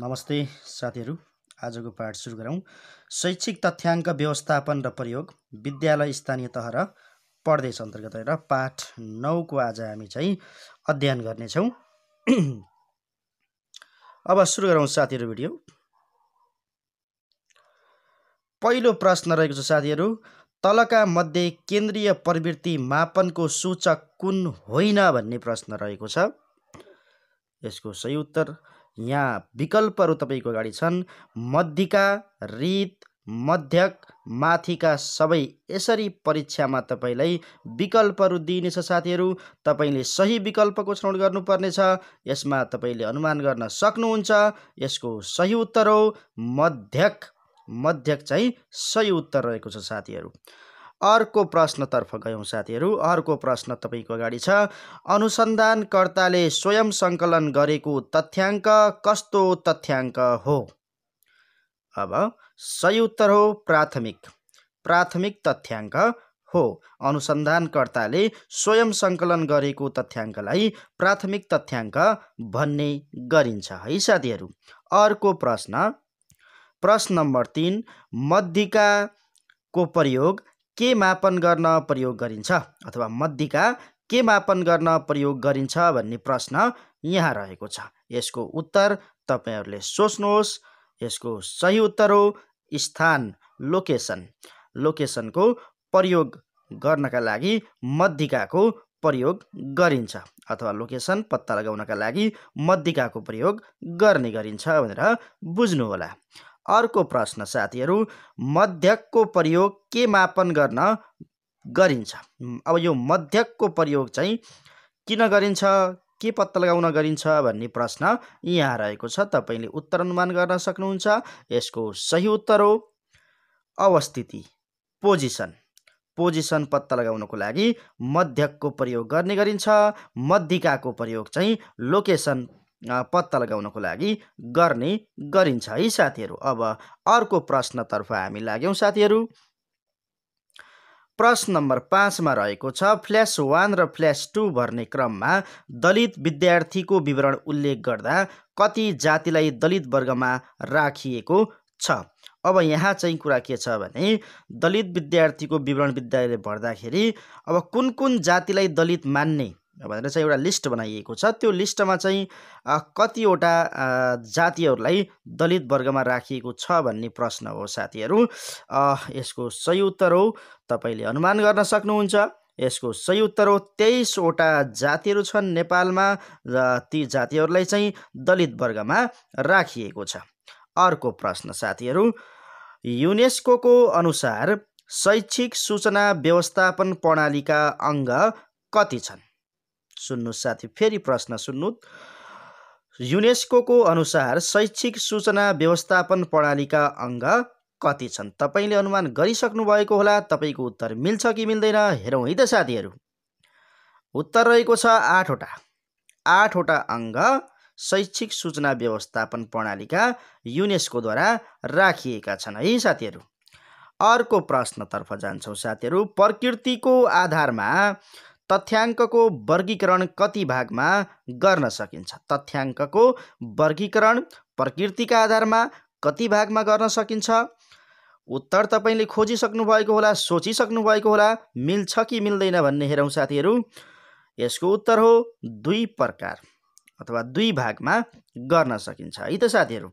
नमस्ते साथीहरू आजको पाठ सुरु गरौँ शैक्षिक तथ्याङ्क व्यवस्थापन र प्रयोग विद्यालय स्थानीय तह र प्रदेश अन्तर्गत रहेर पाठ नौको आज हामी चाहिँ अध्ययन गर्नेछौँ अब सुरु गरौँ साथीहरू भिडियो पहिलो प्रश्न रहेको छ साथीहरू तलका मध्ये केन्द्रीय प्रवृत्ति मापनको सूचक कुन होइन भन्ने प्रश्न रहेको छ यसको सही उत्तर यहाँ विकल्पहरू तपाईँको अगाडि छन् मध्यका रित मध्यक माथिका सबै यसरी परीक्षामा तपाईँलाई विकल्पहरू दिइनेछ साथीहरू तपाईँले सही विकल्पको छनौट गर्नुपर्नेछ यसमा तपाईँले अनुमान गर्न सक्नुहुन्छ यसको सही उत्तर हो मध्यक मध्यक चाहिँ सही उत्तर रहेको छ साथीहरू अर्को प्रश्नतर्फ गयौँ साथीहरू अर्को प्रश्न तपाईँको अगाडि छ अनुसन्धानकर्ताले स्वयं सङ्कलन गरेको तथ्याङ्क कस्तो तथ्याङ्क हो अब सही उत्तर हो प्राथमिक प्राथमिक तथ्याङ्क हो अनुसन्धानकर्ताले स्वयं सङ्कलन गरेको तथ्याङ्कलाई प्राथमिक तथ्याङ्क भन्ने गरिन्छ है साथीहरू अर्को प्रश्न प्रश्न नम्बर तिन को प्रयोग के मापन गर्न प्रयोग गरिन्छ अथवा मध्यका के मापन गर्न प्रयोग गरिन्छ भन्ने प्रश्न यहाँ रहेको छ यसको उत्तर तपाईँहरूले सोच्नुहोस् यसको सही उत्तर हो स्थान लोकेसन लोकेसनको प्रयोग गर्नका लागि मध्यिकाको प्रयोग गरिन्छ अथवा लोकेसन पत्ता लगाउनका लागि मध्यिकाको प्रयोग गर्ने गरिन्छ भनेर बुझ्नुहोला अर्को प्रश्न साथीहरू मध्यकको प्रयोग के मापन गर्न गरिन्छ अब यो मध्यकको प्रयोग चाहिँ किन गरिन्छ के पत्ता लगाउन गरिन्छ भन्ने प्रश्न यहाँ रहेको छ तपाईँले उत्तर अनुमान गर्न सक्नुहुन्छ यसको सही उत्तर हो अवस्थिति पोजिसन पोजिसन पत्ता लगाउनको लागि मध्यकको प्रयोग गर्ने गरिन्छ मध्यिकाको प्रयोग चाहिँ लोकेसन पत्ता लगाउनको लागि गर्ने गरिन्छ है साथीहरू अब अर्को प्रश्नतर्फ हामी लाग्यौँ साथीहरू प्रश्न नम्बर पाँचमा रहेको छ फ्ल्यास वान र फ्ल्यास टू भर्ने क्रममा दलित विद्यार्थीको विवरण उल्लेख गर्दा कति जातिलाई दलित वर्गमा राखिएको छ अब यहाँ चाहिँ कुरा के छ भने दलित विद्यार्थीको विवरण विद्यालय भर्दाखेरि अब कुन कुन जातिलाई दलित मान्ने भनेर चाहिँ एउटा लिस्ट बनाइएको छ त्यो लिस्टमा चाहिँ कतिवटा जातिहरूलाई दलित वर्गमा राखिएको छ भन्ने प्रश्न हो साथीहरू यसको सही उत्तर हो तपाईँले अनुमान गर्न सक्नुहुन्छ यसको सही उत्तर हो तेइसवटा जातिहरू छन् नेपालमा ती जातिहरूलाई चाहिँ दलित वर्गमा राखिएको छ अर्को प्रश्न साथीहरू युनेस्को अनुसार शैक्षिक सूचना व्यवस्थापन प्रणालीका अङ्ग कति छन् सुन्नु साथी फेरि प्रश्न सुन्नु युनेस्को अनुसार शैक्षिक सूचना व्यवस्थापन प्रणालीका अङ्ग कति छन् तपाईँले अनुमान गरिसक्नु भएको होला तपाईँको उत्तर मिल्छ कि मिल्दैन हेरौँ है त साथीहरू उत्तर रहेको छ आठवटा आठवटा अङ्ग शैक्षिक सूचना व्यवस्थापन प्रणालीका युनेस्कोद्वारा राखिएका छन् है साथीहरू अर्को प्रश्नतर्फ जान्छौँ साथीहरू प्रकृतिको आधारमा तथ्याङ्कको वर्गीकरण कति भागमा गर्न सकिन्छ तथ्याङ्कको वर्गीकरण प्रकृतिका आधारमा कति भागमा गर्न सकिन्छ उत्तर तपाईँले भएको होला सोचिसक्नु भएको होला मिल्छ कि मिल्दैन भन्ने हेरौँ साथीहरू यसको उत्तर हो दुई प्रकार अथवा दुई भागमा गर्न सकिन्छ है त साथीहरू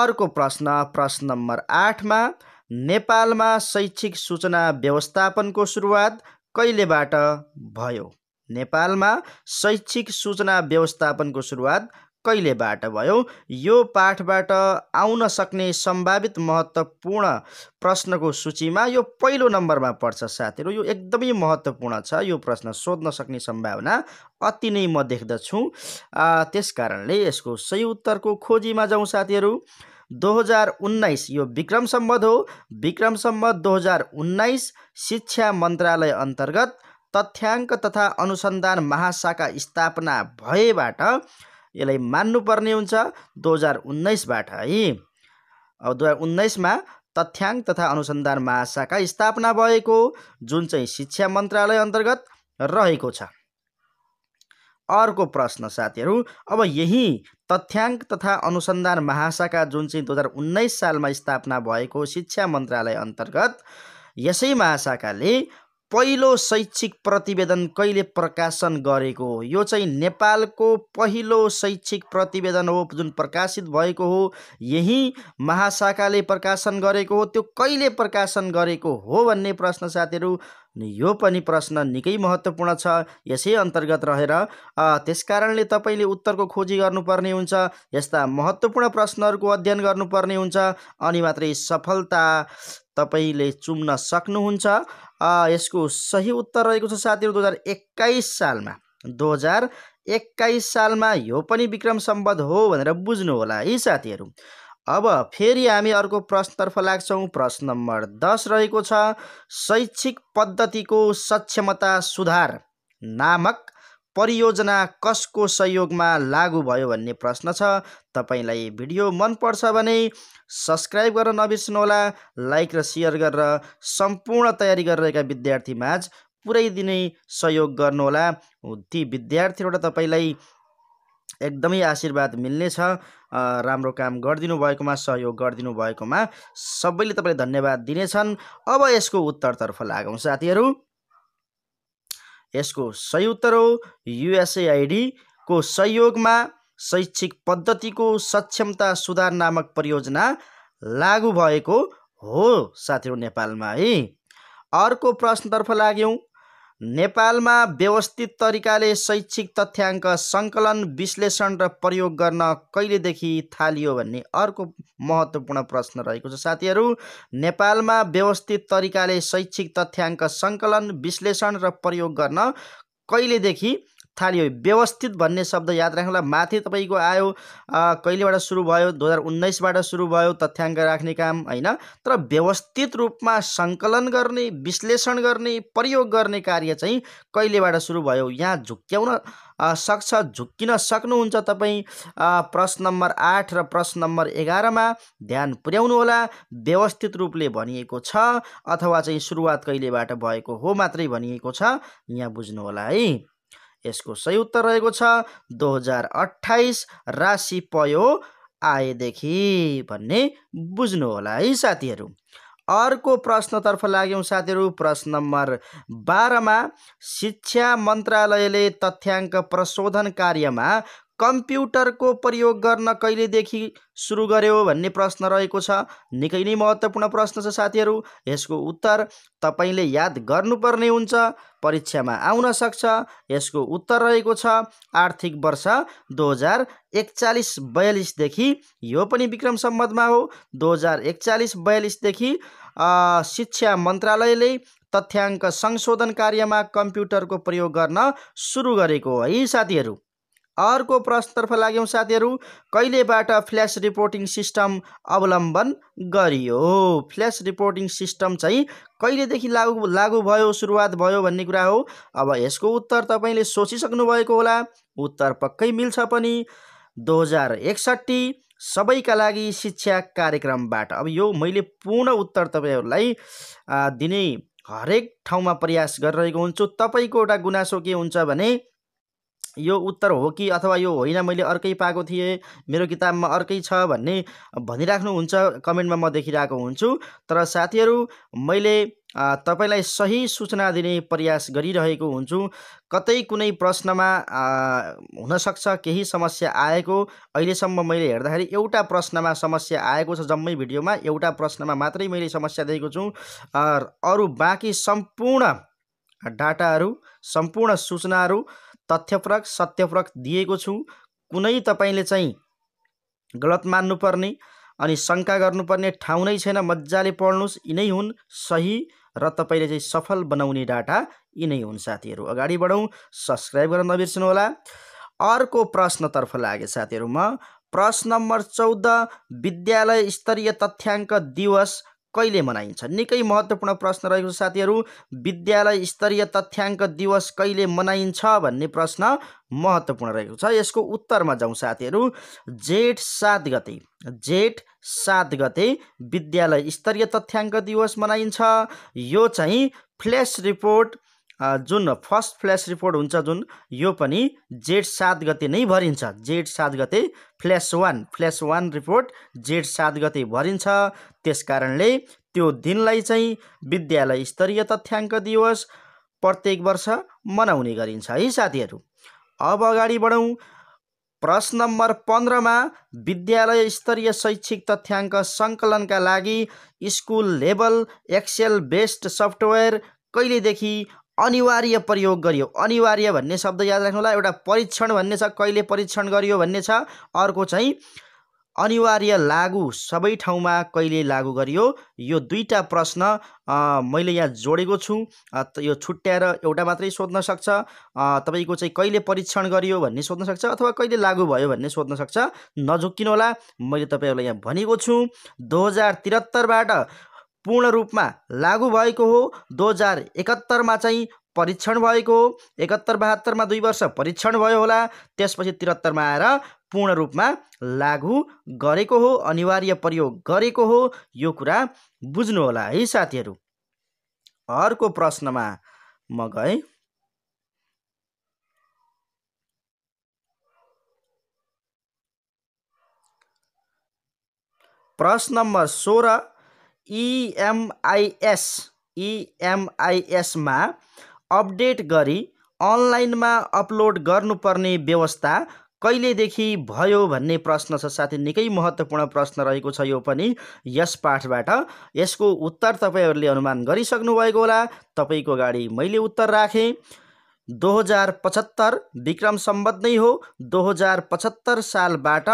अर्को प्रश्न प्रश्न नम्बर आठमा नेपालमा शैक्षिक सूचना व्यवस्थापनको सुरुवात कहिलेबाट भयो नेपालमा शैक्षिक सूचना व्यवस्थापनको सुरुवात कहिलेबाट भयो यो पाठबाट आउन सक्ने सम्भावित महत्त्वपूर्ण प्रश्नको सूचीमा यो पहिलो नम्बरमा पर्छ साथीहरू यो एकदमै महत्त्वपूर्ण छ यो प्रश्न सोध्न सक्ने सम्भावना अति नै म देख्दछु त्यस कारणले यसको सही उत्तरको खोजीमा जाउँ साथीहरू 2019 यो विक्रम सम्बद्ध हो विक्रम सम्बद्ध दो हजार उन्नाइस शिक्षा मन्त्रालय अन्तर्गत तथ्याङ्क तथा अनुसन्धान महाशाखा स्थापना भएबाट यसलाई मान्नुपर्ने हुन्छ दो हजार उन्नाइसबाट है अब दुई हजार उन्नाइसमा तथ्याङ्क तथा अनुसन्धान महाशाखा स्थापना भएको जुन चाहिँ शिक्षा मन्त्रालय अन्तर्गत रहेको छ अर्को प्रश्न साथीहरू अब यही तथ्याङ्क तथा अनुसन्धान महाशाखा जुन चाहिँ दुई हजार उन्नाइस सालमा स्थापना भएको शिक्षा मन्त्रालय अन्तर्गत यसै महाशाखाले पहिलो शैक्षिक प्रतिवेदन कहिले प्रकाशन गरेको यो चाहिँ नेपालको पहिलो शैक्षिक प्रतिवेदन हो जुन प्रकाशित भएको हो यही महाशाखाले प्रकाशन गरेको हो त्यो कहिले प्रकाशन गरेको हो भन्ने प्रश्न साथीहरू अनि यो पनि प्रश्न निकै महत्त्वपूर्ण छ यसै अन्तर्गत रहेर त्यसकारणले तपाईँले उत्तरको खोजी गर्नुपर्ने हुन्छ यस्ता महत्त्वपूर्ण प्रश्नहरूको अध्ययन गर्नुपर्ने हुन्छ अनि मात्रै सफलता तपाईँले चुम्न सक्नुहुन्छ यसको सही उत्तर रहेको छ साथीहरू दुई हजार एक्काइस सालमा दुई हजार एक्काइस सालमा यो पनि विक्रम सम्बद्ध हो भनेर बुझ्नु होला है साथीहरू अब फेरि हामी अर्को प्रश्नतर्फ लाग्छौँ प्रश्न नम्बर दस रहेको छ शैक्षिक पद्धतिको सक्षमता सुधार नामक परियोजना कसको सहयोगमा लागु भयो भन्ने प्रश्न छ तपाईँलाई भिडियो मनपर्छ भने सब्सक्राइब गर्न नबिर्सनुहोला लाइक र सेयर गरेर सम्पूर्ण तयारी गरिरहेका विद्यार्थीमाझ दिनै सहयोग गर्नुहोला ती विद्यार्थीबाट तपाईँलाई एकदमै आशीर्वाद मिल्नेछ राम्रो काम गरिदिनु भएकोमा सहयोग गरिदिनु भएकोमा सबैले तपाईँले धन्यवाद दिनेछन् अब यसको उत्तरतर्फ लागौँ साथीहरू यसको सही उत्तर हो युएसएआइडीको सहयोगमा शैक्षिक पद्धतिको सक्षमता सुधार नामक परियोजना लागु भएको हो साथीहरू नेपालमा है अर्को प्रश्नतर्फ लाग्यौँ नेपालमा व्यवस्थित तरिकाले शैक्षिक तथ्याङ्क सङ्कलन विश्लेषण र प्रयोग गर्न कहिलेदेखि थालियो भन्ने अर्को महत्त्वपूर्ण प्रश्न रहेको छ साथीहरू नेपालमा व्यवस्थित तरिकाले शैक्षिक तथ्याङ्क सङ्कलन विश्लेषण र प्रयोग गर्न कहिलेदेखि थाल्यो व्यवस्थित भन्ने शब्द याद राख्नुहोला माथि तपाईँको आयो कहिलेबाट सुरु भयो दुई हजार उन्नाइसबाट सुरु भयो तथ्याङ्क राख्ने काम होइन तर व्यवस्थित रूपमा सङ्कलन गर्ने विश्लेषण गर्ने प्रयोग गर्ने कार्य चाहिँ कहिलेबाट सुरु भयो यहाँ झुक्क्याउन सक्छ झुक्किन सक्नुहुन्छ तपाईँ प्रश्न नम्बर आठ र प्रश्न नम्बर एघारमा ध्यान पुर्याउनुहोला व्यवस्थित रूपले भनिएको छ अथवा चाहिँ सुरुवात कहिलेबाट भएको हो मात्रै भनिएको छ यहाँ बुझ्नुहोला है यसको सही उत्तर रहेको छ दुई हजार अठाइस राशि पयो आएदेखि भन्ने बुझ्नु होला है साथीहरू अर्को प्रश्नतर्फ लाग्यौँ साथीहरू प्रश्न नम्बर बाह्रमा शिक्षा मन्त्रालयले तथ्याङ्क प्रशोधन कार्यमा कम्प्युटरको प्रयोग गर्न कहिलेदेखि सुरु गर्यो भन्ने प्रश्न रहेको छ निकै नै महत्त्वपूर्ण प्रश्न छ साथीहरू यसको उत्तर तपाईँले याद गर्नुपर्ने हुन्छ परीक्षामा आउन सक्छ यसको उत्तर रहेको छ आर्थिक वर्ष दुई हजार एकचालिस बयालिसदेखि यो पनि विक्रम सम्बन्धमा हो दुई हजार एकचालिस बयालिसदेखि शिक्षा मन्त्रालयले तथ्याङ्क संशोधन कार्यमा कम्प्युटरको प्रयोग गर्न सुरु गरेको है साथीहरू अर्को प्रश्नतर्फ लाग्यौँ साथीहरू कहिलेबाट फ्ल्यास रिपोर्टिङ सिस्टम अवलम्बन गरियो फ्ल्यास रिपोर्टिङ सिस्टम चाहिँ कहिलेदेखि लागु लागु भयो सुरुवात भयो भन्ने कुरा हो अब यसको उत्तर तपाईँले सोचिसक्नु भएको होला उत्तर पक्कै मिल्छ पनि दुई हजार एकसट्ठी सबैका लागि शिक्षा कार्यक्रमबाट अब यो मैले पूर्ण उत्तर तपाईँहरूलाई दिने हरेक ठाउँमा प्रयास गरिरहेको हुन्छु तपाईँको एउटा गुनासो के हुन्छ भने यो उत्तर हो कि अथवा यो होइन मैले अर्कै पाएको थिएँ मेरो किताबमा अर्कै छ भन्ने भनिराख्नुहुन्छ कमेन्टमा म देखिरहेको हुन्छु तर साथीहरू मैले तपाईँलाई सही सूचना दिने प्रयास गरिरहेको हुन्छु कतै कुनै प्रश्नमा हुनसक्छ केही समस्या आएको अहिलेसम्म मैले हेर्दाखेरि एउटा प्रश्नमा समस्या आएको छ जम्मै भिडियोमा एउटा प्रश्नमा मात्रै मैले समस्या दिएको छु अरू बाँकी सम्पूर्ण डाटाहरू सम्पूर्ण सूचनाहरू तथ्यपरक सत्यपरक दिएको छु कुनै तपाईँले चाहिँ गलत मान्नुपर्ने अनि शङ्का गर्नुपर्ने ठाउँ नै छैन मजाले पढ्नुहोस् यिनै हुन् सही र तपाईँले चाहिँ सफल बनाउने डाटा यिनै हुन् साथीहरू अगाडि बढौँ सब्सक्राइब गर्न नबिर्सनुहोला अर्को प्रश्नतर्फ लागे साथीहरू म प्रश्न नम्बर चौध विद्यालय स्तरीय तथ्याङ्क दिवस कहिले मनाइन्छ निकै महत्त्वपूर्ण प्रश्न रहेको छ साथीहरू विद्यालय स्तरीय तथ्याङ्क दिवस कहिले मनाइन्छ भन्ने प्रश्न महत्त्वपूर्ण रहेको छ यसको उत्तरमा जाउँ साथीहरू जेठ सात गते जेठ सात गते विद्यालय स्तरीय तथ्याङ्क दिवस मनाइन्छ यो चाहिँ फ्ल्यास रिपोर्ट जुन फर्स्ट फ्ल्यास रिपोर्ट हुन्छ जुन यो पनि जेठ सात गते नै भरिन्छ जेठ सात गते flash one flash one report जेठ सात गते भरिन्छ त्यस कारणले त्यो दिनलाई चाहिँ विद्यालय स्तरीय तथ्याङ्क दिवस प्रत्येक वर्ष मनाउने गरिन्छ है साथीहरू अब अगाडि बढौँ प्रश्न नम्बर पन्ध्रमा विद्यालय स्तरीय शैक्षिक तथ्याङ्क सङ्कलनका लागि school level excel based software कहिलेदेखि अनिवार्य प्रयोग गरियो अनिवार्य भन्ने शब्द याद राख्नु होला एउटा परीक्षण भन्ने छ कहिले परीक्षण गरियो भन्ने छ अर्को चाहिँ अनिवार्य लागु सबै ठाउँमा कहिले लागु गरियो यो दुईवटा प्रश्न मैले यहाँ जोडेको छु यो छुट्याएर एउटा मात्रै सोध्न सक्छ तपाईँको चाहिँ कहिले परीक्षण गरियो भन्ने सोध्न सक्छ अथवा कहिले लागु भयो भन्ने सोध्न सक्छ नझुक्किनु होला मैले तपाईँहरूलाई यहाँ भनेको छु दुई हजार पूर्ण रूपमा लागू भएको हो दुई हजार एकहत्तरमा चाहिँ परीक्षण भएको हो एकहत्तर बहत्तरमा दुई वर्ष परीक्षण भयो होला त्यसपछि त्रिहत्तरमा आएर पूर्ण रूपमा लागू गरेको हो अनिवार्य प्रयोग गरेको हो यो कुरा बुझ्नुहोला है साथीहरू अर्को प्रश्नमा म गएँ प्रश्न नम्बर सोह्र इएमआइएस इएमआइएसमा अपडेट गरी अनलाइनमा अपलोड गर्नुपर्ने व्यवस्था कहिलेदेखि भयो भन्ने प्रश्न छ साथै निकै महत्त्वपूर्ण प्रश्न रहेको छ यो पनि यस पाठबाट यसको उत्तर तपाईँहरूले अनुमान गरिसक्नु भएको होला तपाईँको अगाडि मैले उत्तर राखेँ दो हजार पचहत्तर विक्रम सम्बद्ध नै हो दो हजार पचहत्तर सालबाट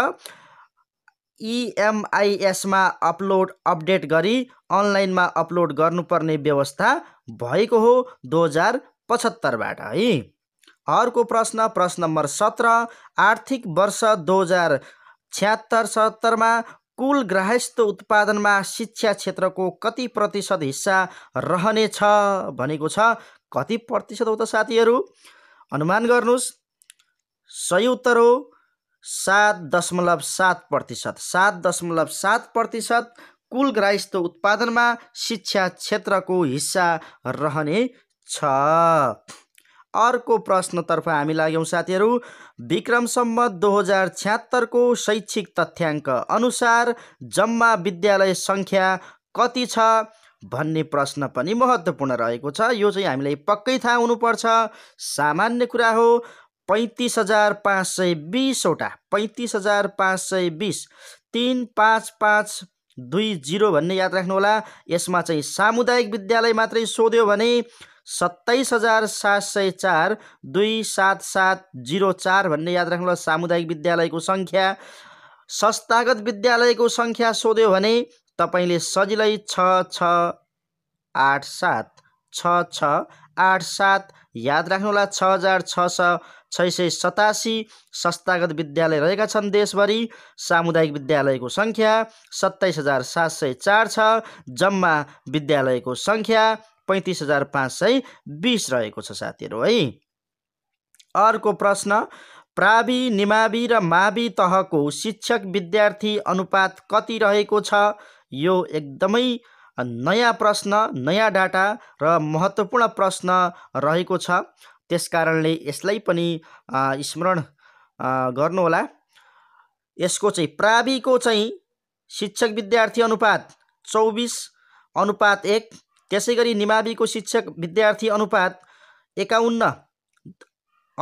इएमआइएसमा अपलोड अपडेट गरी अनलाइनमा अपलोड गर्नुपर्ने व्यवस्था भएको हो दुई हजार पचहत्तरबाट है अर्को प्रश्न प्रश्न नम्बर सत्र आर्थिक वर्ष दुई हजार छ्यात्तर सत्तरमा कुल ग्राहस्थ उत्पादनमा शिक्षा क्षेत्रको कति प्रतिशत हिस्सा रहनेछ भनेको छ कति प्रतिशत हो त साथीहरू अनुमान गर्नुहोस् सही उत्तर हो सात दशमलव सात प्रतिशत सात दशमलव सात प्रतिशत कुल ग्राइस्थ उत्पादनमा शिक्षा क्षेत्रको हिस्सा रहने छ अर्को प्रश्नतर्फ हामी लाग्यौँ साथीहरू विक्रम सम्बत दुई हजार छ्यात्तरको शैक्षिक तथ्याङ्क अनुसार जम्मा विद्यालय सङ्ख्या कति छ भन्ने प्रश्न पनि महत्त्वपूर्ण रहेको छ यो चाहिँ हामीलाई पक्कै थाहा हुनुपर्छ सामान्य कुरा हो पैँतिस हजार पाँच सय बिसवटा पैँतिस हजार पाँच सय बिस तिन पाँच पाँच दुई जिरो भन्ने याद राख्नुहोला यसमा चाहिँ सामुदायिक विद्यालय मात्रै सोध्यो भने सत्ताइस हजार सात सय चार दुई सात सात जिरो चार भन्ने याद राख्नुहोला सामुदायिक विद्यालयको सङ्ख्या संस्थागत विद्यालयको सङ्ख्या सोध्यो भने तपाईँले सजिलै छ छ आठ सात छ छ आठ सात याद राख्नुहोला छ हजार छ सय छ सय सतासी संस्थागत विद्यालय रहेका छन् देशभरि सामुदायिक विद्यालयको सङ्ख्या सत्ताइस हजार सात सय चार छ जम्मा विद्यालयको सङ्ख्या पैँतिस हजार पाँच सय बिस रहेको छ साथीहरू है अर्को प्रश्न प्रावि निमावि र मावि तहको शिक्षक विद्यार्थी अनुपात कति रहेको छ यो एकदमै नयाँ प्रश्न नयाँ डाटा र महत्त्वपूर्ण प्रश्न रहेको छ त्यस कारणले यसलाई पनि स्मरण गर्नुहोला यसको चाहिँ प्राविको चाहिँ शिक्षक विद्यार्थी अनुपात चौबिस अनुपात एक त्यसै गरी निमाविको शिक्षक विद्यार्थी अनुपात एकाउन्न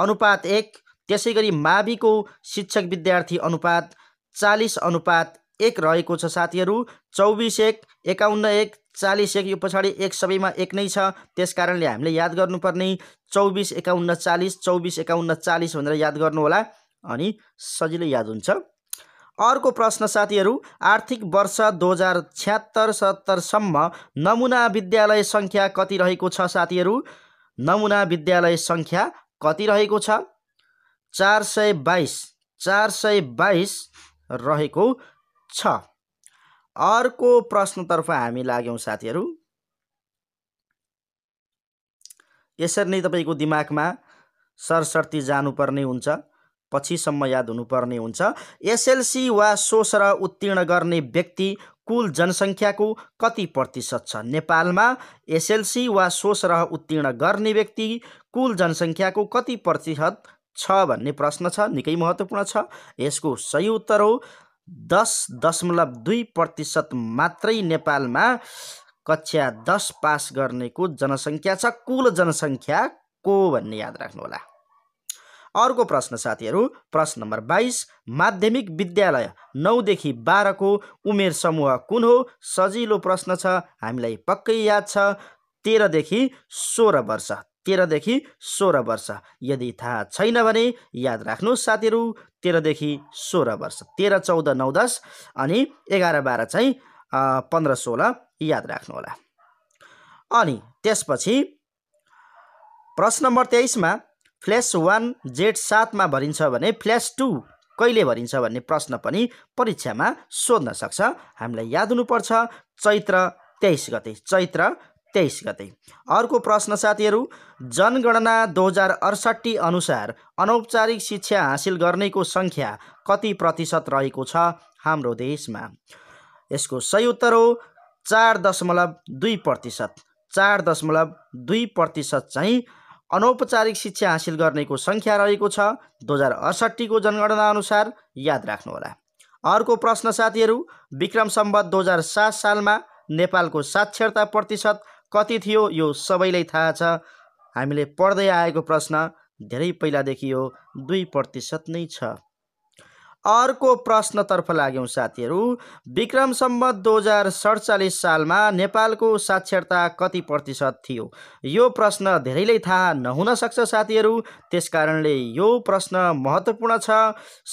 अनुपात एक त्यसै गरी माविको शिक्षक विद्यार्थी अनुपात चालिस अनुपात एक रहेको छ साथीहरू चौबिस एक एकाउन्न एक चालिस एक यो पछाडि एक सबैमा एक नै छ त्यस कारणले हामीले याद गर्नुपर्ने चौबिस एकाउन्न चालिस चौबिस एकाउन्न चालिस भनेर याद गर्नुहोला अनि सजिलै याद हुन्छ अर्को प्रश्न साथीहरू आर्थिक वर्ष दुई हजार छ्यात्तर सत्तरसम्म नमुना विद्यालय सङ्ख्या कति रहेको छ साथीहरू नमुना विद्यालय सङ्ख्या कति रहेको छ चार सय बाइस चार सय बाइस रहेको छ अर्को प्रश्नतर्फ हामी लाग्यौँ साथीहरू यसरी नै तपाईँको दिमागमा सरसर्ती जानुपर्ने हुन्छ पछिसम्म याद हुनुपर्ने हुन्छ एसएलसी वा सोसर उत्तीर्ण गर्ने व्यक्ति कुल जनसङ्ख्याको कति प्रतिशत छ नेपालमा एसएलसी वा सोसर उत्तीर्ण गर्ने व्यक्ति कुल जनसङ्ख्याको कति प्रतिशत छ भन्ने प्रश्न छ निकै महत्त्वपूर्ण छ यसको सही उत्तर हो दस दशमलव दुई प्रतिशत मात्रै नेपालमा कक्षा दस पास गर्नेको जनसङ्ख्या छ कुल को भन्ने याद राख्नुहोला अर्को प्रश्न साथीहरू प्रश्न नम्बर बाइस माध्यमिक विद्यालय नौदेखि बाह्रको उमेर समूह कुन हो सजिलो प्रश्न छ हामीलाई पक्कै याद छ तेह्रदेखि सोह्र वर्ष तेह्रदेखि सोह्र वर्ष यदि थाहा छैन भने याद राख्नुहोस् साथीहरू तेह्रदेखि सोह्र वर्ष तेह्र चौध नौ दस अनि एघार बाह्र चाहिँ पन्ध्र सोह्र याद राख्नुहोला अनि त्यसपछि प्रश्न नम्बर तेइसमा फ्ल्यास वान जेड सातमा भरिन्छ भने फ्ल्यास टू कहिले भरिन्छ भन्ने प्रश्न पनि परीक्षामा सोध्न सक्छ हामीलाई याद हुनुपर्छ चैत्र तेइस गते चैत्र तेइस गते अर्को प्रश्न साथीहरू जनगणना दुई हजार अडसट्ठी अनुसार अनौपचारिक शिक्षा हासिल गर्नेको सङ्ख्या कति प्रतिशत रहेको छ हाम्रो देशमा यसको सही उत्तर हो चार दशमलव दुई प्रतिशत चार दशमलव दुई प्रतिशत चाहिँ अनौपचारिक शिक्षा हासिल गर्नेको सङ्ख्या रहेको छ दुई हजार अडसट्ठीको जनगणना अनुसार याद राख्नुहोला अर्को प्रश्न साथीहरू विक्रम सम्बत दुई हजार सात सालमा नेपालको साक्षरता प्रतिशत कति थियो यो सबैलाई थाहा छ हामीले पढ्दै आएको प्रश्न धेरै पहिलादेखि यो दुई प्रतिशत नै छ अर्को प्रश्नतर्फ लाग्यौँ साथीहरू विक्रम सम्बत दुई हजार सडचालिस सालमा नेपालको साक्षरता कति प्रतिशत थियो यो प्रश्न धेरैले थाहा नहुन सक्छ साथीहरू त्यसकारणले यो प्रश्न महत्त्वपूर्ण छ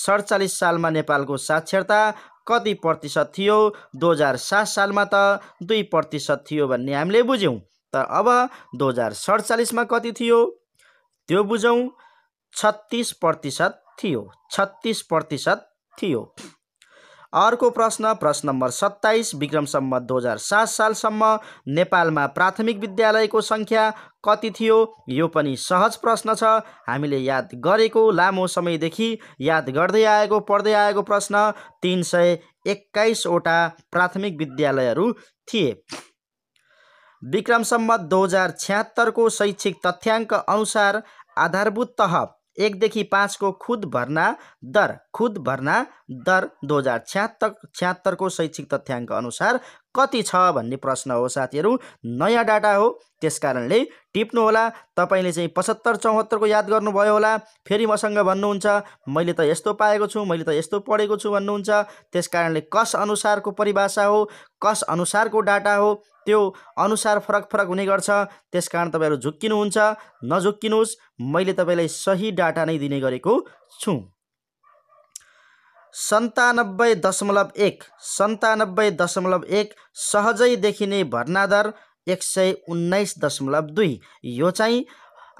सडचालिस सालमा नेपालको साक्षरता कति प्रतिशत थियो दुई हजार सात सालमा त दुई प्रतिशत थियो भन्ने हामीले बुझ्यौँ तर अब दुई हजार सडचालिसमा कति थियो त्यो बुझौँ छत्तिस प्रतिशत थियो छत्तिस प्रतिशत थियो अर्को प्रश्न प्रश्न नम्बर सत्ताइस विक्रमसम्म दुई हजार सात सालसम्म नेपालमा प्राथमिक विद्यालयको सङ्ख्या कति थियो यो पनि सहज प्रश्न छ हामीले याद गरेको लामो समयदेखि याद गर्दै आएको पढ्दै आएको प्रश्न तिन सय एक्काइसवटा प्राथमिक विद्यालयहरू थिए विक्रमसम्म दुई हजार छ्याहत्तरको शैक्षिक तथ्याङ्क अनुसार आधारभूत तह एकदेखि पाँचको खुद भर्ना दर खुद भर्ना दर दुई हजार छ्यात्तर छ्यात्तरको शैक्षिक तथ्याङ्क अनुसार कति छ भन्ने प्रश्न हो साथीहरू नयाँ डाटा हो त्यस कारणले टिप्नुहोला तपाईँले चाहिँ पचहत्तर चौहत्तरको याद गर्नुभयो होला फेरि मसँग भन्नुहुन्छ मैले त यस्तो पाएको छु मैले त यस्तो पढेको छु भन्नुहुन्छ त्यस कारणले कस अनुसारको परिभाषा हो कस अनुसारको डाटा हो त्यो अनुसार फरक फरक हुने गर्छ त्यस कारण तपाईँहरू झुक्किनुहुन्छ नझुक्किनुहोस् मैले तपाईँलाई सही डाटा नै दिने गरेको छु सन्तानब्बे दशमलव एक सन्तानब्बे दशमलव एक सहजै देखिने भर्नादर एक सय उन्नाइस दशमलव दुई यो चाहिँ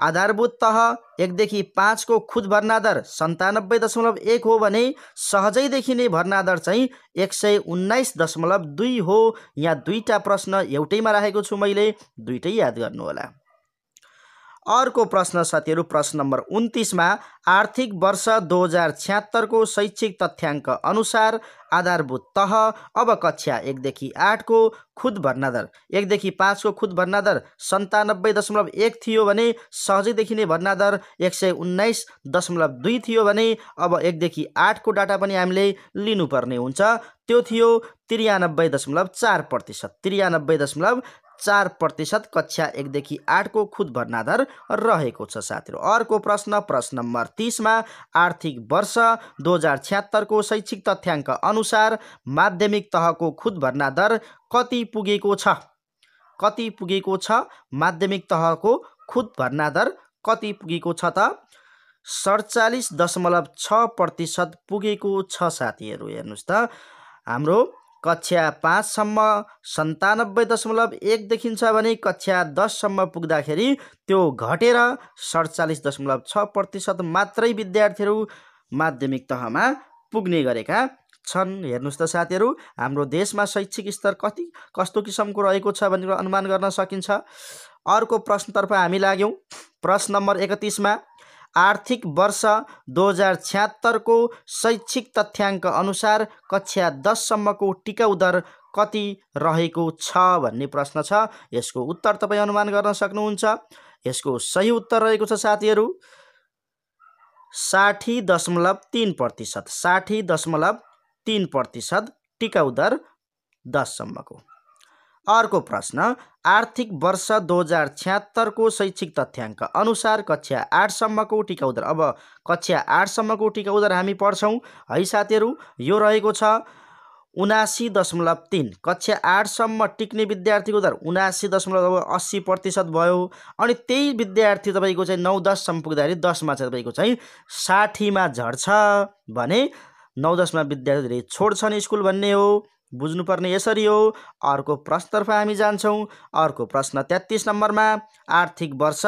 आधारभूत तह एकदेखि पाँचको खुद भर्नादर सन्तानब्बे दशमलव एक हो भने सहजैदेखि नै भर्नादर चाहिँ एक सय उन्नाइस दशमलव दुई हो यहाँ दुईवटा प्रश्न एउटैमा राखेको छु मैले दुइटै याद गर्नुहोला अर्को प्रश्न साथीहरू प्रश्न नम्बर उन्तिसमा आर्थिक वर्ष दुई हजार छ्यात्तरको शैक्षिक तथ्याङ्क अनुसार आधारभूत तह अब कक्षा एकदेखि आठको खुद भर्ना दर एकदेखि पाँचको खुद भर्ना दर सन्तानब्बे दशमलव एक थियो भने सहजैदेखि नै भर्ना दर एक सय उन्नाइस दशमलव दुई थियो भने अब एकदेखि आठको डाटा पनि हामीले लिनुपर्ने हुन्छ त्यो थियो त्रियानब्बे दशमलव चार प्रतिशत त्रियानब्बे दशमलव चार प्रतिशत कक्षा एकदेखि आठको खुद भर्ना दर रहेको छ साथीहरू अर्को प्रश्न प्रश्न नम्बर तिसमा आर्थिक वर्ष दुई हजार छ्यात्तरको शैक्षिक तथ्याङ्क अनुसार माध्यमिक तहको खुद भर्ना दर कति पुगेको छ कति पुगेको छ माध्यमिक तहको खुद भर्ना दर कति पुगेको छ त सडचालिस दशमलव छ प्रतिशत पुगेको छ साथीहरू हेर्नुहोस् त हाम्रो कक्षा पाँचसम्म सन्तानब्बे दशमलव एकदेखि छ भने कक्षा दससम्म पुग्दाखेरि त्यो घटेर सडचालिस दशमलव छ प्रतिशत मात्रै विद्यार्थीहरू माध्यमिक तहमा पुग्ने गरेका छन् हेर्नुहोस् त साथीहरू हाम्रो देशमा शैक्षिक स्तर कति कस्तो किसिमको रहेको छ भनेर अनुमान गर्न सकिन्छ अर्को प्रश्नतर्फ हामी लाग्यौँ प्रश्न नम्बर एकतिसमा आर्थिक वर्ष दुई हजार छ्याहत्तरको शैक्षिक तथ्याङ्क अनुसार कक्षा दससम्मको टिकाउ दर कति रहेको छ भन्ने प्रश्न छ यसको उत्तर तपाईँ अनुमान गर्न सक्नुहुन्छ यसको सही उत्तर रहेको छ साथीहरू साठी दशमलव तिन प्रतिशत साठी दशमलव तिन प्रतिशत टिकाउ दर दससम्मको अर्को प्रश्न आर्थिक वर्ष दुई हजार छ्यात्तरको शैक्षिक तथ्याङ्क अनुसार कक्षा आठसम्मको टिकाउ दर अब कक्षा आठसम्मको टिकाउ दर हामी पढ्छौँ है साथीहरू यो रहेको छ उनासी दशमलव तिन कक्षा आठसम्म टिक्ने विद्यार्थीको दर उनासी दशमलव अस्सी प्रतिशत भयो अनि त्यही विद्यार्थी तपाईँको चाहिँ नौ दससम्म पुग्दाखेरि दसमा चाहिँ तपाईँको चाहिँ साठीमा झर्छ भने नौ दसमा विद्यार्थी छोड्छन् स्कुल भन्ने हो बुझ्नुपर्ने यसरी हो अर्को प्रश्नतर्फ हामी जान्छौँ अर्को प्रश्न तेत्तिस नम्बरमा आर्थिक वर्ष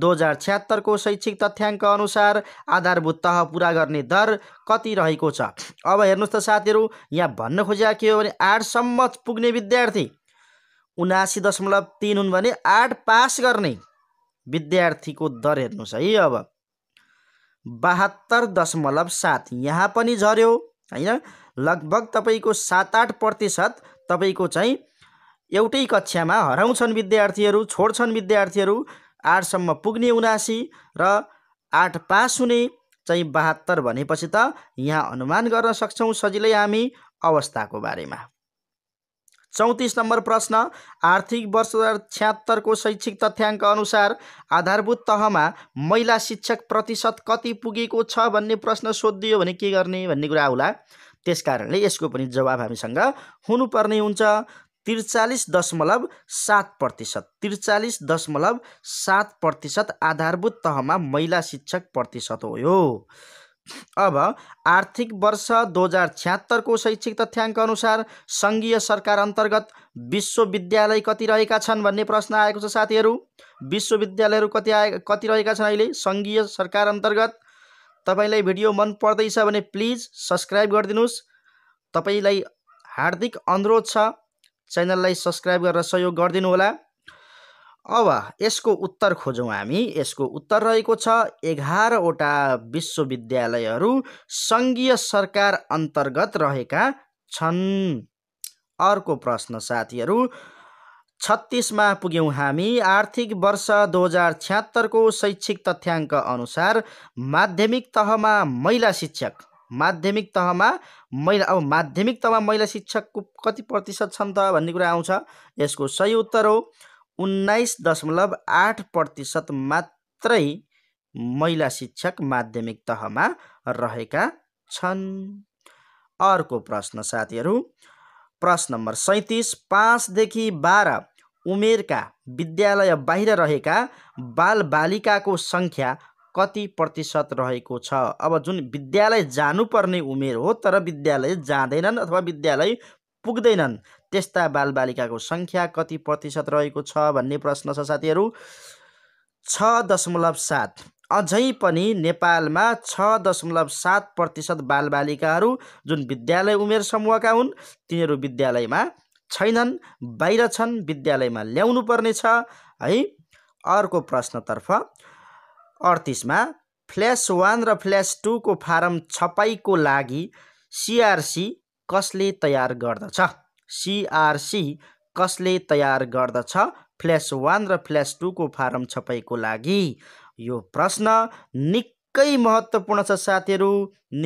दुई हजार छ्यात्तरको शैक्षिक तथ्याङ्क अनुसार आधारभूत तह पुरा गर्ने दर कति रहेको छ अब हेर्नुहोस् त साथीहरू यहाँ भन्न खोजेका के हो भने आठसम्म पुग्ने विद्यार्थी उनासी दशमलव तिन हुन् भने आठ पास गर्ने विद्यार्थीको दर हेर्नुहोस् है अब बहत्तर दशमलव सात यहाँ पनि झऱ्यो होइन लगभग तपाईँको सात आठ प्रतिशत तपाईँको चाहिँ एउटै कक्षामा हराउँछन् विद्यार्थीहरू छोड्छन् विद्यार्थीहरू आठसम्म पुग्ने उनासी र आठ पास हुने चाहिँ बहत्तर भनेपछि त यहाँ अनुमान गर्न सक्छौँ सजिलै हामी अवस्थाको बारेमा चौतिस नम्बर प्रश्न आर्थिक वर्ष दुई हजार छ्यात्तरको शैक्षिक तथ्याङ्क अनुसार आधारभूत तहमा महिला शिक्षक प्रतिशत कति पुगेको छ भन्ने प्रश्न सोधियो भने के गर्ने भन्ने कुरा होला त्यस कारणले यसको पनि जवाब हामीसँग हुनुपर्ने हुन्छ त्रिचालिस दशमलव सात प्रतिशत त्रिचालिस दशमलव सात प्रतिशत आधारभूत तहमा महिला शिक्षक प्रतिशत हो यो अब आर्थिक वर्ष दुई हजार छ्यात्तरको शैक्षिक तथ्याङ्क अनुसार सङ्घीय सरकार अन्तर्गत विश्वविद्यालय कति रहेका छन् भन्ने प्रश्न आएको छ साथीहरू विश्वविद्यालयहरू कति आए कति रहेका छन् अहिले सङ्घीय सरकार अन्तर्गत तपाईँलाई भिडियो मन पर्दैछ भने प्लिज सब्सक्राइब गरिदिनुहोस् तपाईँलाई हार्दिक अनुरोध छ च्यानललाई सब्सक्राइब गरेर सहयोग गरिदिनुहोला अब यसको उत्तर खोजौँ हामी यसको उत्तर रहेको छ एघारवटा विश्वविद्यालयहरू सङ्घीय सरकार अन्तर्गत रहेका छन् अर्को प्रश्न साथीहरू छत्तिसमा पुग्यौँ हामी आर्थिक वर्ष दुई हजार छ्यात्तरको शैक्षिक तथ्याङ्क अनुसार माध्यमिक तहमा महिला शिक्षक माध्यमिक तहमा महिला अब माध्यमिक तहमा महिला शिक्षकको कति प्रतिशत छन् त भन्ने कुरा आउँछ यसको सही उत्तर हो उन्नाइस दशमलव आठ प्रतिशत मात्रै महिला शिक्षक माध्यमिक तहमा रहेका छन् अर्को प्रश्न साथीहरू प्रश्न नम्बर सैँतिस पाँचदेखि बाह्र उमेरका विद्यालय बाहिर रहेका बालबालिकाको सङ्ख्या कति प्रतिशत रहेको छ अब जुन विद्यालय जानुपर्ने उमेर हो तर विद्यालय जाँदैनन् अथवा विद्यालय पुग्दैनन् त्यस्ता बालबालिकाको सङ्ख्या कति प्रतिशत रहेको छ भन्ने प्रश्न छ साथीहरू छ दशमलव सात अझै पनि नेपालमा छ दशमलव सात प्रतिशत बालबालिकाहरू जुन विद्यालय उमेर समूहका हुन् तिनीहरू विद्यालयमा छैनन् बाहिर छन् विद्यालयमा ल्याउनु पर्नेछ है अर्को प्रश्नतर्फ अडतिसमा फ्ल्यास वान र फ्ल्यास टूको फारम छपाईको लागि सिआरसी कसले तयार गर्दछ सिआरसी कसले तयार गर्दछ फ्ल्यास वान र फ्ल्यास टूको फारम छपाईको लागि यो प्रश्न निकै महत्त्वपूर्ण छ साथीहरू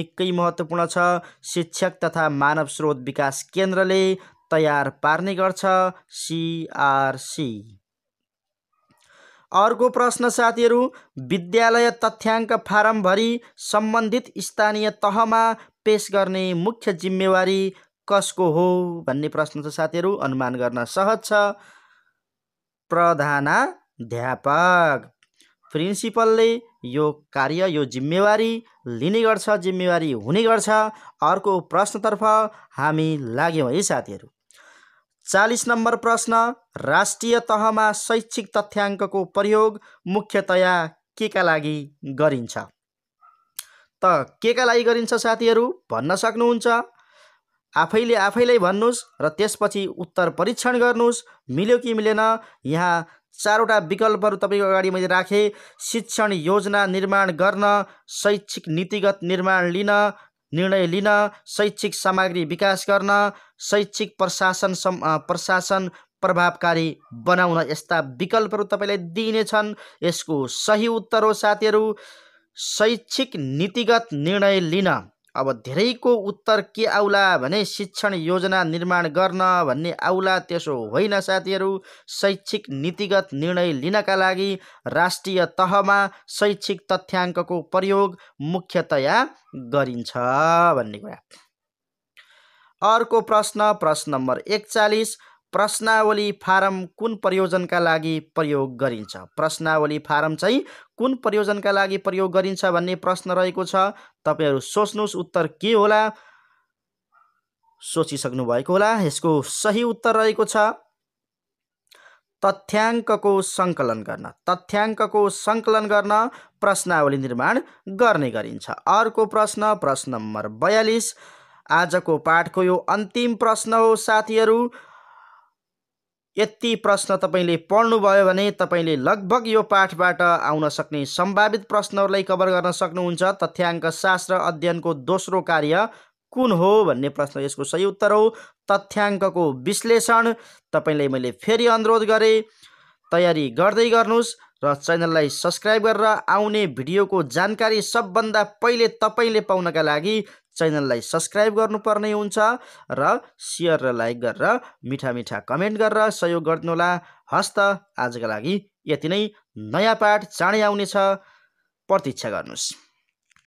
निकै महत्त्वपूर्ण छ शिक्षक तथा मानव स्रोत विकास केन्द्रले तयार पार्ने गर्छ सिआरसी अर्को प्रश्न साथीहरू विद्यालय तथ्याङ्क फारमभरि सम्बन्धित स्थानीय तहमा पेस गर्ने मुख्य जिम्मेवारी कसको हो भन्ने प्रश्न छ साथीहरू अनुमान गर्न सहज छ प्रधानाध्यापक प्रिन्सिपलले यो कार्य यो जिम्मेवारी लिने गर्छ जिम्मेवारी हुने गर्छ अर्को प्रश्नतर्फ हामी लाग्यौँ है साथीहरू चालिस नम्बर प्रश्न राष्ट्रिय तहमा शैक्षिक तथ्याङ्कको प्रयोग मुख्यतया के का लागि गरिन्छ त केका लागि गरिन्छ साथीहरू भन्न सक्नुहुन्छ आफैले आफैलाई भन्नुहोस् र त्यसपछि उत्तर परीक्षण गर्नुहोस् मिल्यो कि मिलेन यहाँ चारवटा विकल्पहरू तपाईँको अगाडि मैले राखेँ शिक्षण योजना निर्माण गर्न शैक्षिक नीतिगत निर्माण लिन निर्णय लिन शैक्षिक सामग्री विकास गर्न शैक्षिक प्रशासन सम प्रशासन प्रभावकारी बनाउन यस्ता विकल्पहरू तपाईँलाई दिइनेछन् यसको सही उत्तर हो साथीहरू शैक्षिक नीतिगत निर्णय लिन अब धेरैको उत्तर के आउला भने शिक्षण योजना निर्माण गर्न भन्ने आउला त्यसो होइन साथीहरू शैक्षिक नीतिगत निर्णय लिनका लागि राष्ट्रिय तहमा शैक्षिक तथ्याङ्कको प्रयोग मुख्यतया गरिन्छ भन्ने कुरा अर्को प्रश्न प्रश्न नम्बर एकचालिस प्रश्नावली फारम कुन प्रयोजनका लागि प्रयोग गरिन्छ प्रश्नावली फारम चाहिँ कुन प्रयोजनका लागि प्रयोग गरिन्छ भन्ने प्रश्न रहेको छ तपाईँहरू सोच्नुहोस् उत्तर के होला सोचिसक्नु भएको होला यसको सही उत्तर रहेको छ तथ्याङ्कको सङ्कलन गर्न तथ्याङ्कको सङ्कलन गर्न प्रश्नावली निर्माण गर्ने गरिन्छ अर्को प्रश्न प्रश्न नम्बर बयालिस आजको पाठको यो अन्तिम प्रश्न हो साथीहरू यति प्रश्न तपाईँले पढ्नुभयो भने तपाईँले लगभग यो पाठबाट आउन सक्ने सम्भावित प्रश्नहरूलाई कभर गर्न सक्नुहुन्छ तथ्याङ्क शास्त्र अध्ययनको दोस्रो कार्य कुन हो भन्ने प्रश्न यसको सही उत्तर हो तथ्याङ्कको विश्लेषण तपाईँलाई मैले फेरि अनुरोध गरेँ तयारी गर्दै गर्नुहोस् र च्यानललाई सब्सक्राइब गरेर आउने भिडियोको जानकारी सबभन्दा पहिले तपाईँले पाउनका लागि च्यानललाई सब्सक्राइब गर्नुपर्ने हुन्छ र सेयर र लाइक गरेर मिठा मिठा कमेन्ट गरेर सहयोग गरिदिनुहोला हस्त आजका लागि यति नै नयाँ पाठ चाँडै आउनेछ प्रतीक्षा गर्नुहोस्